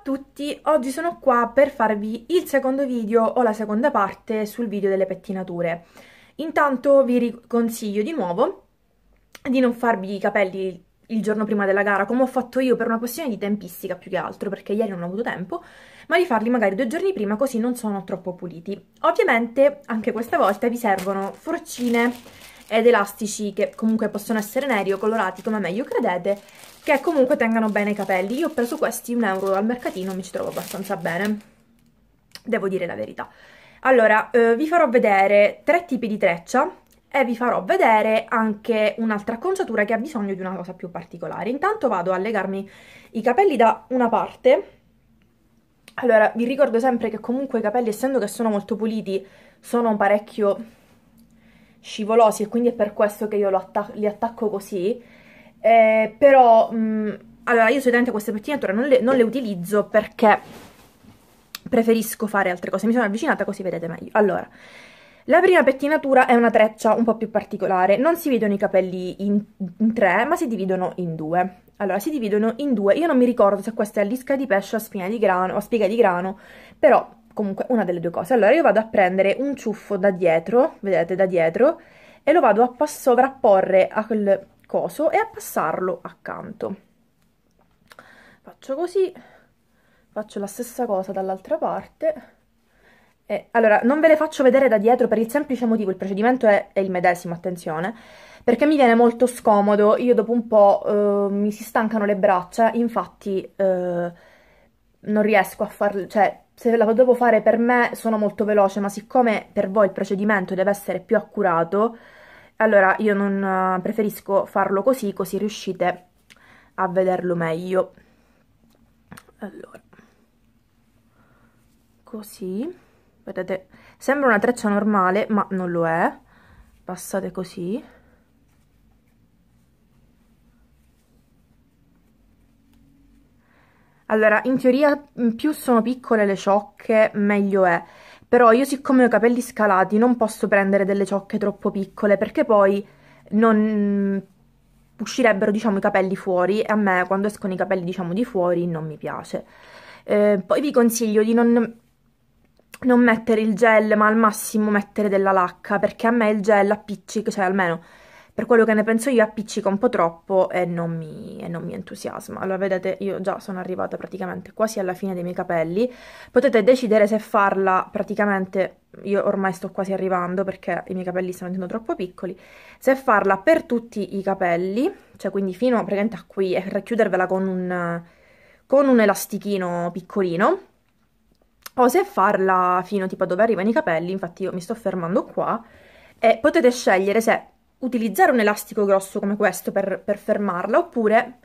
a tutti, oggi sono qua per farvi il secondo video o la seconda parte sul video delle pettinature. Intanto vi consiglio di nuovo di non farvi i capelli il giorno prima della gara, come ho fatto io per una questione di tempistica più che altro, perché ieri non ho avuto tempo, ma di farli magari due giorni prima così non sono troppo puliti. Ovviamente anche questa volta vi servono forcine ed elastici che comunque possono essere neri o colorati come meglio credete che comunque tengano bene i capelli io ho preso questi un euro al mercatino mi ci trovo abbastanza bene devo dire la verità allora eh, vi farò vedere tre tipi di treccia e vi farò vedere anche un'altra acconciatura che ha bisogno di una cosa più particolare intanto vado a legarmi i capelli da una parte allora vi ricordo sempre che comunque i capelli essendo che sono molto puliti sono parecchio scivolosi e quindi è per questo che io attac li attacco così, eh, però mh, mm, allora io solitamente queste pettinature non le, non le utilizzo perché preferisco fare altre cose, mi sono avvicinata così vedete meglio. Allora, la prima pettinatura è una treccia un po' più particolare, non si vedono i capelli in, in, tre, ma si dividono in due. Allora, si dividono in due, io non mi ricordo se questa è lisca di pesce a spina di grano, o a spiga di grano, però comunque una delle due cose. Allora io vado a prendere un ciuffo da dietro, vedete, da dietro, e lo vado a sovrapporre a quel coso e a passarlo accanto. Faccio così, faccio la stessa cosa dall'altra parte. E, allora, non ve le faccio vedere da dietro per il semplice motivo, il procedimento è, è il medesimo, attenzione, perché mi viene molto scomodo, io dopo un po' eh, mi si stancano le braccia, infatti... Eh, non riesco a farlo, cioè se la devo fare per me sono molto veloce, ma siccome per voi il procedimento deve essere più accurato, allora io non eh, preferisco farlo così, così riuscite a vederlo meglio. Allora, così, vedete, sembra una treccia normale, ma non lo è, passate così. Allora, in teoria mm, più sono piccole le ciocche, meglio è. Però io siccome ho i capelli scalati non posso prendere delle ciocche troppo piccole perché poi non mm, uscirebbero, diciamo, i capelli fuori e a me quando escono i capelli, diciamo, di fuori non mi piace. Eh, poi vi consiglio di non, non mettere il gel, ma al massimo mettere della lacca perché a me il gel appiccica, cioè almeno per quello che ne penso io appiccica un po' troppo e non, mi, e non mi entusiasma. Allora vedete io già sono arrivata praticamente quasi alla fine dei miei capelli, potete decidere se farla praticamente, io ormai sto quasi arrivando perché i miei capelli stanno diventando troppo piccoli, se farla per tutti i capelli, cioè quindi fino praticamente a qui e racchiudervela con un, con un elastichino piccolino, o se farla fino tipo a dove arrivano i capelli, infatti io mi sto fermando qua, e potete scegliere se utilizzare un elastico grosso come questo per, per fermarla, oppure,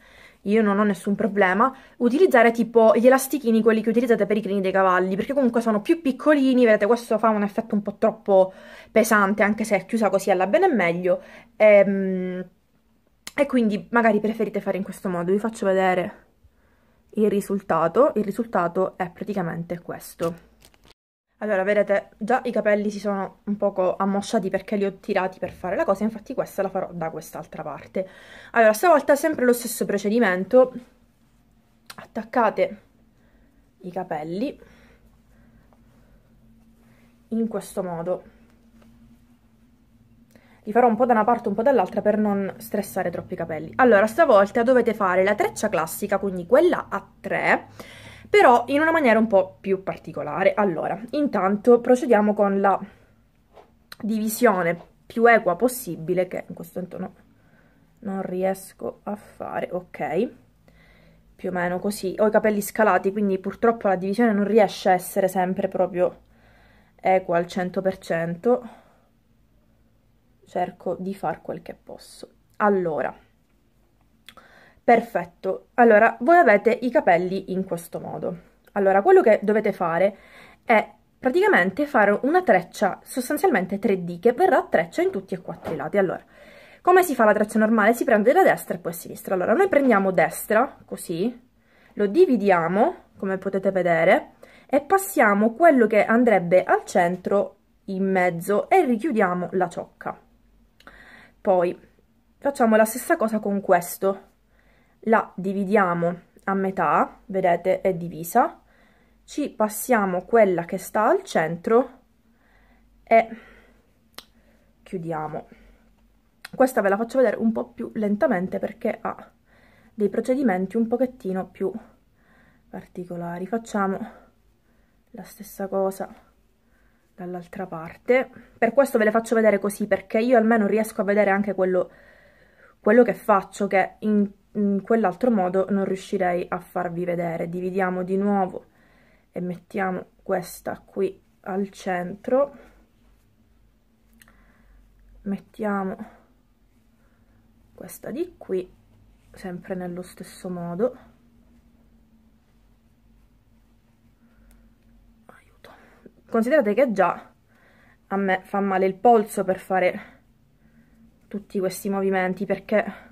io non ho nessun problema, utilizzare tipo gli elastichini, quelli che utilizzate per i crini dei cavalli, perché comunque sono più piccolini, vedete questo fa un effetto un po' troppo pesante, anche se è chiusa così alla bene meglio, e, ehm, e quindi magari preferite fare in questo modo, vi faccio vedere il risultato, il risultato è praticamente questo. Allora, vedete, già i capelli si sono un poco ammosciati perché li ho tirati per fare la cosa, infatti questa la farò da quest'altra parte. Allora, stavolta sempre lo stesso procedimento, attaccate i capelli in questo modo. Li farò un po' da una parte, un po' dall'altra per non stressare troppo i capelli. Allora, stavolta dovete fare la treccia classica, quindi quella a tre, però in una maniera un po' più particolare. Allora, intanto procediamo con la divisione più equa possibile, che in questo momento no, non riesco a fare, ok, più o meno così. Ho i capelli scalati, quindi purtroppo la divisione non riesce a essere sempre proprio equa al 100%. Cerco di far quel che posso. Allora, Perfetto, allora voi avete i capelli in questo modo. Allora, quello che dovete fare è praticamente fare una treccia, sostanzialmente 3D, che verrà treccia in tutti e quattro i lati. Allora, come si fa la treccia normale? Si prende da destra e poi a sinistra. Allora, noi prendiamo destra, così, lo dividiamo, come potete vedere, e passiamo quello che andrebbe al centro in mezzo e richiudiamo la ciocca. Poi facciamo la stessa cosa con questo, la dividiamo a metà, vedete è divisa, ci passiamo quella che sta al centro e chiudiamo. Questa ve la faccio vedere un po' più lentamente perché ha dei procedimenti un pochettino più particolari. Facciamo la stessa cosa dall'altra parte. Per questo ve le faccio vedere così perché io almeno riesco a vedere anche quello, quello che faccio, che in in quell'altro modo non riuscirei a farvi vedere. Dividiamo di nuovo e mettiamo questa qui al centro. Mettiamo questa di qui, sempre nello stesso modo. Aiuto. Considerate che già a me fa male il polso per fare tutti questi movimenti perché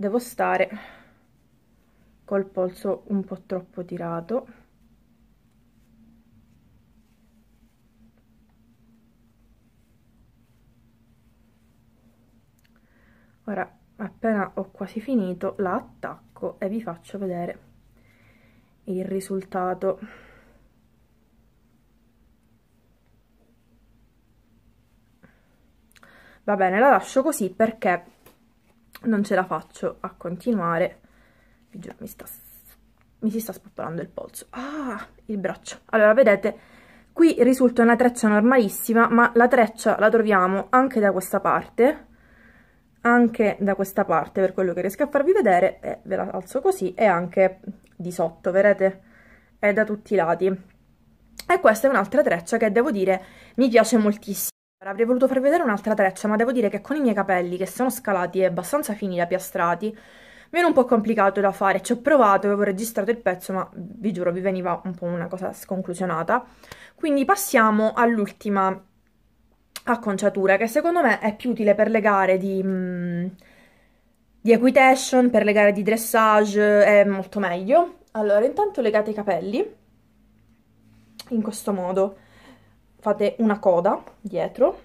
devo stare col polso un po' troppo tirato ora appena ho quasi finito la attacco e vi faccio vedere il risultato va bene la lascio così perché non ce la faccio a continuare, vi giuro mi sta mi si sta spopolando il polso, ah, il braccio. Allora, vedete, qui risulta una treccia normalissima, ma la treccia la troviamo anche da questa parte, anche da questa parte, per quello che riesco a farvi vedere, eh, ve la alzo così, e anche di sotto, vedete? È da tutti i lati. E questa è un'altra treccia che, devo dire, mi piace moltissimo. Avrei voluto farvi vedere un'altra treccia, ma devo dire che con i miei capelli, che sono scalati e abbastanza fini da piastrati, mi era un po' complicato da fare, ci ho provato, avevo registrato il pezzo, ma vi giuro, vi veniva un po' una cosa sconclusionata. Quindi passiamo all'ultima acconciatura, che secondo me è più utile per le gare di, mm, di equitation, per le gare di dressage, è molto meglio. Allora, intanto legate i capelli, in questo modo fate una coda dietro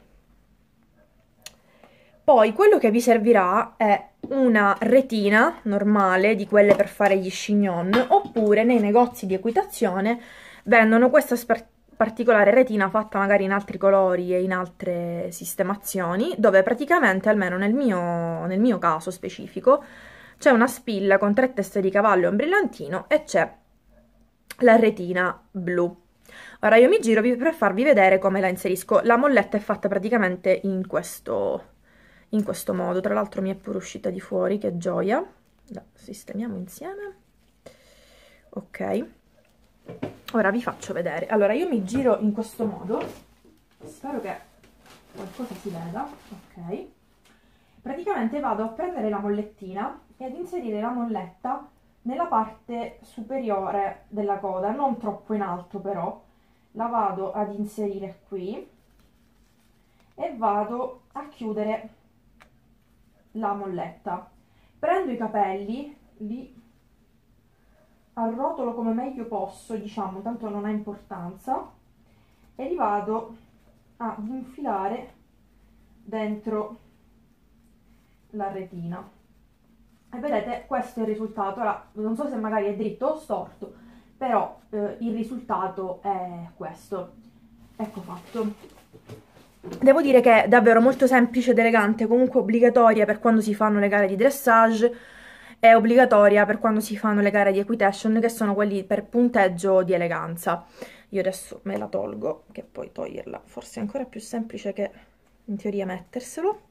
poi quello che vi servirà è una retina normale di quelle per fare gli chignon oppure nei negozi di equitazione vendono questa particolare retina fatta magari in altri colori e in altre sistemazioni dove praticamente almeno nel mio, nel mio caso specifico c'è una spilla con tre teste di cavallo e un brillantino e c'è la retina blu Ora io mi giro per farvi vedere come la inserisco. La molletta è fatta praticamente in questo, in questo modo. Tra l'altro mi è pure uscita di fuori, che gioia. La sistemiamo insieme. Ok. Ora vi faccio vedere. Allora io mi giro in questo modo. Spero che qualcosa si veda. Ok. Praticamente vado a prendere la mollettina e ad inserire la molletta nella parte superiore della coda, non troppo in alto però, la vado ad inserire qui e vado a chiudere la molletta prendo i capelli li arrotolo come meglio posso diciamo tanto non ha importanza e li vado ad infilare dentro la retina e vedete questo è il risultato Ora, non so se magari è dritto o storto però eh, il risultato è questo. Ecco fatto. Devo dire che è davvero molto semplice ed elegante, comunque obbligatoria per quando si fanno le gare di dressage, è obbligatoria per quando si fanno le gare di equitation, che sono quelli per punteggio di eleganza. Io adesso me la tolgo, che poi toglierla forse è ancora più semplice che in teoria metterselo.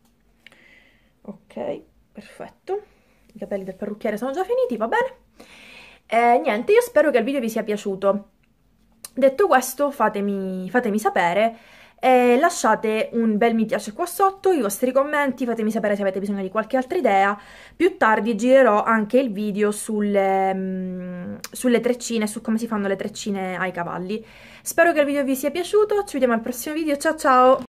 Ok, perfetto. I capelli del parrucchiere sono già finiti, va bene. E eh, niente, io spero che il video vi sia piaciuto. Detto questo, fatemi, fatemi sapere lasciate un bel mi piace qua sotto, i vostri commenti, fatemi sapere se avete bisogno di qualche altra idea. Più tardi girerò anche il video sulle, mm, sulle treccine, su come si fanno le treccine ai cavalli. Spero che il video vi sia piaciuto, ci vediamo al prossimo video, ciao ciao!